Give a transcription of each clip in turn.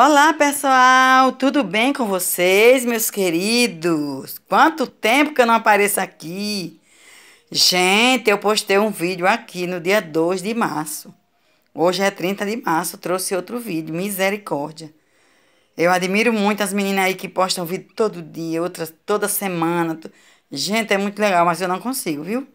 Olá pessoal, tudo bem com vocês, meus queridos? Quanto tempo que eu não apareço aqui? Gente, eu postei um vídeo aqui no dia 2 de março. Hoje é 30 de março, trouxe outro vídeo, misericórdia. Eu admiro muito as meninas aí que postam vídeo todo dia, outras toda semana. Gente, é muito legal, mas eu não consigo, viu?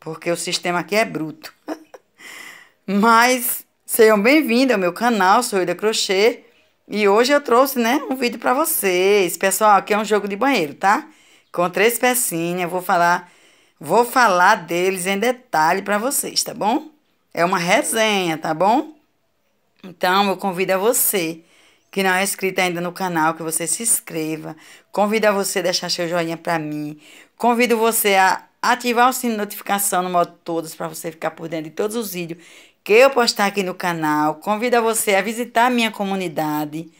Porque o sistema aqui é bruto. mas sejam bem-vindos ao meu canal, sou da Crochê. E hoje eu trouxe, né, um vídeo para vocês. Pessoal, aqui é um jogo de banheiro, tá? Com três pecinhas, vou falar, vou falar deles em detalhe para vocês, tá bom? É uma resenha, tá bom? Então, eu convido a você que não é inscrito ainda no canal, que você se inscreva. Convido a você a deixar seu joinha para mim. Convido você a ativar o sino de notificação no modo todos para você ficar por dentro de todos os vídeos que eu postar aqui no canal. Convido você a visitar a minha comunidade.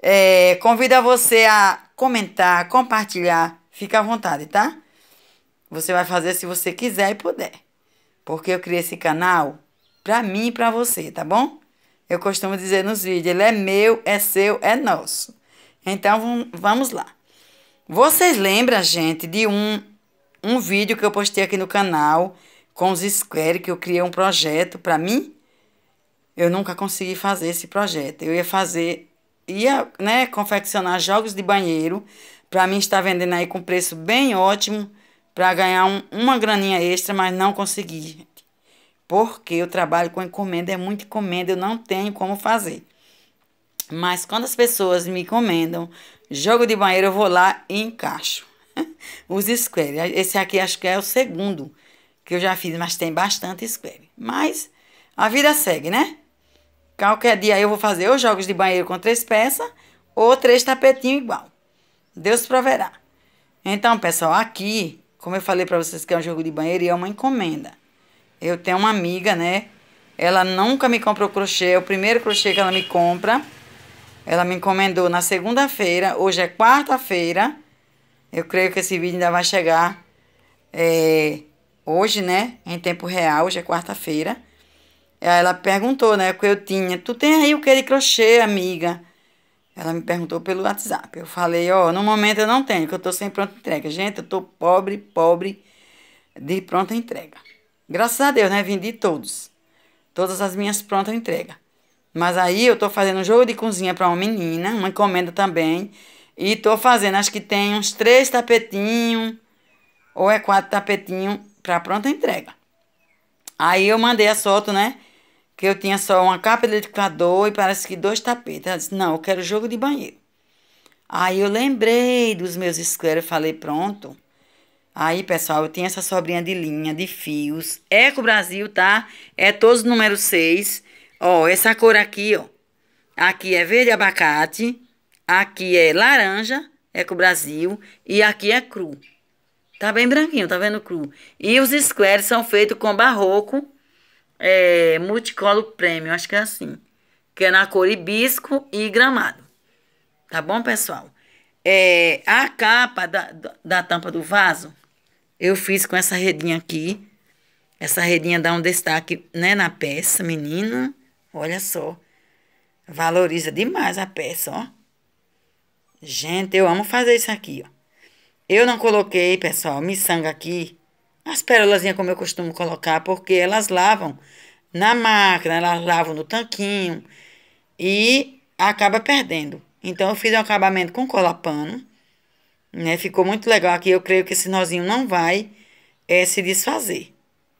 É, convido você a comentar, compartilhar. Fica à vontade, tá? Você vai fazer se você quiser e puder. Porque eu criei esse canal pra mim e pra você, tá bom? Eu costumo dizer nos vídeos, ele é meu, é seu, é nosso. Então, vamos lá. Vocês lembram, gente, de um, um vídeo que eu postei aqui no canal com os Square, que eu criei um projeto para mim, eu nunca consegui fazer esse projeto. Eu ia fazer, ia né, confeccionar jogos de banheiro, para mim estar vendendo aí com preço bem ótimo, para ganhar um, uma graninha extra, mas não consegui. Porque eu trabalho com encomenda, é muita encomenda, eu não tenho como fazer. Mas quando as pessoas me encomendam jogo de banheiro, eu vou lá e encaixo. Os square. Esse aqui acho que é o segundo que eu já fiz, mas tem bastante escreve. Mas a vida segue, né? Qualquer dia eu vou fazer ou jogos de banheiro com três peças ou três tapetinhos igual. Deus proverá. Então, pessoal, aqui, como eu falei para vocês que é um jogo de banheiro e é uma encomenda. Eu tenho uma amiga, né? Ela nunca me comprou crochê, é o primeiro crochê que ela me compra. Ela me encomendou na segunda-feira, hoje é quarta-feira. Eu creio que esse vídeo ainda vai chegar é, hoje, né, em tempo real, hoje é quarta-feira. Ela perguntou, né, o que eu tinha. Tu tem aí o que de crochê, amiga? Ela me perguntou pelo WhatsApp. Eu falei, ó, oh, no momento eu não tenho, que eu tô sem pronta entrega. Gente, eu tô pobre, pobre de pronta entrega. Graças a Deus, né, vendi todos. Todas as minhas pronta entrega. Mas aí eu tô fazendo um jogo de cozinha para uma menina, uma encomenda também. E tô fazendo, acho que tem uns três tapetinhos, ou é quatro tapetinhos para pronta entrega. Aí eu mandei a foto, né? Que eu tinha só uma capa de liquidificador e parece que dois tapetes. Ela disse, não, eu quero jogo de banheiro. Aí eu lembrei dos meus e falei, pronto. Aí, pessoal, eu tinha essa sobrinha de linha, de fios. Eco Brasil, tá? É todos número 6. Ó, essa cor aqui, ó. Aqui é verde abacate. Aqui é laranja, Eco Brasil. E aqui é cru. Tá bem branquinho, tá vendo cru. E os squares são feitos com barroco é, multicolor premium, acho que é assim. Que é na cor hibisco e gramado. Tá bom, pessoal? É, a capa da, da tampa do vaso, eu fiz com essa redinha aqui. Essa redinha dá um destaque, né, na peça, menina. Olha só. Valoriza demais a peça, ó. Gente, eu amo fazer isso aqui, ó. Eu não coloquei, pessoal, miçanga aqui, as pérolas, como eu costumo colocar, porque elas lavam na máquina, elas lavam no tanquinho e acaba perdendo. Então, eu fiz um acabamento com cola pano, né? Ficou muito legal aqui, eu creio que esse nozinho não vai é, se desfazer.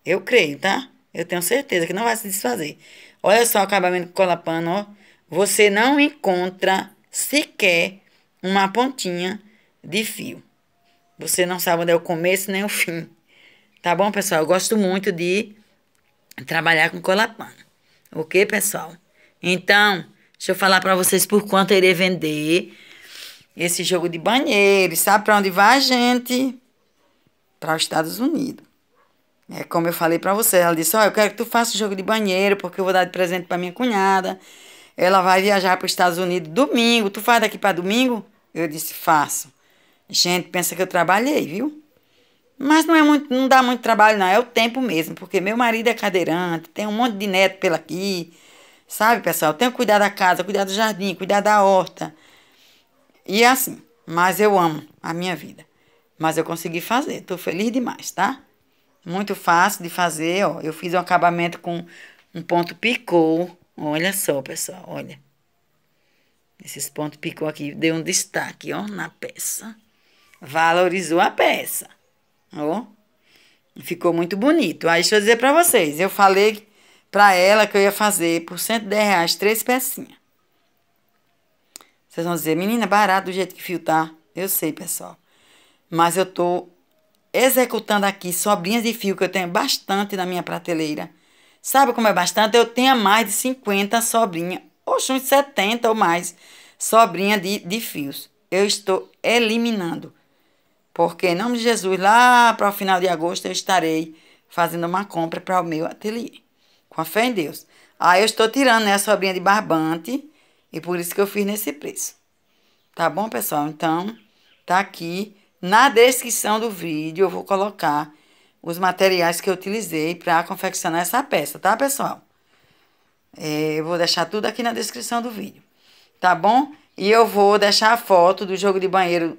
Eu creio, tá? Eu tenho certeza que não vai se desfazer. Olha só o acabamento com pano, ó. Você não encontra sequer uma pontinha de fio. Você não sabe onde é o começo nem o fim. Tá bom, pessoal? Eu gosto muito de trabalhar com colapan. Ok, pessoal? Então, deixa eu falar para vocês por quanto eu irei vender esse jogo de banheiro. Sabe para onde vai a gente? Para os Estados Unidos. É como eu falei para você, ela disse: "Ó, oh, eu quero que tu faça o jogo de banheiro, porque eu vou dar de presente para minha cunhada. Ela vai viajar para os Estados Unidos domingo. Tu faz daqui para domingo?" Eu disse: "Faço." Gente, pensa que eu trabalhei, viu? Mas não é muito, não dá muito trabalho, não. É o tempo mesmo, porque meu marido é cadeirante, tem um monte de neto pela aqui. Sabe, pessoal? Tenho que cuidar da casa, cuidar do jardim, cuidar da horta. E é assim. Mas eu amo a minha vida. Mas eu consegui fazer. Tô feliz demais, tá? Muito fácil de fazer, ó. Eu fiz um acabamento com um ponto picô. Olha só, pessoal, olha. Esses pontos picô aqui deu um destaque, ó, na peça. Valorizou a peça. Ó. Oh, ficou muito bonito. Aí deixa eu dizer para vocês. Eu falei para ela que eu ia fazer por 110 reais três pecinhas. Vocês vão dizer, menina, barato do jeito que fio tá. Eu sei, pessoal. Mas eu tô executando aqui sobrinhas de fio que eu tenho bastante na minha prateleira. Sabe como é bastante? Eu tenho mais de 50 sobrinhas, oxe, uns 70 ou mais sobrinha de, de fios. Eu estou eliminando. Porque em nome de Jesus, lá para o final de agosto eu estarei fazendo uma compra para o meu ateliê. Com a fé em Deus. Aí ah, eu estou tirando né, a sobrinha de barbante e por isso que eu fiz nesse preço. Tá bom, pessoal? Então, tá aqui na descrição do vídeo eu vou colocar os materiais que eu utilizei para confeccionar essa peça, tá, pessoal? É, eu vou deixar tudo aqui na descrição do vídeo, tá bom? E eu vou deixar a foto do jogo de banheiro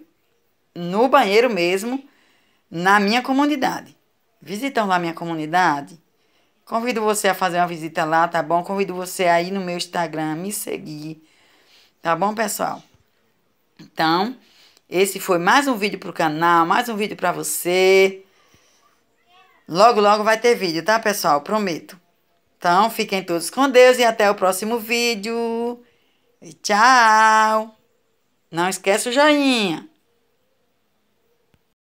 no banheiro mesmo, na minha comunidade. Visitam lá minha comunidade. Convido você a fazer uma visita lá, tá bom? Convido você a ir no meu Instagram, me seguir. Tá bom, pessoal? Então, esse foi mais um vídeo pro canal, mais um vídeo pra você. Logo, logo vai ter vídeo, tá, pessoal? Prometo. Então, fiquem todos com Deus e até o próximo vídeo. E tchau! Não esquece o joinha.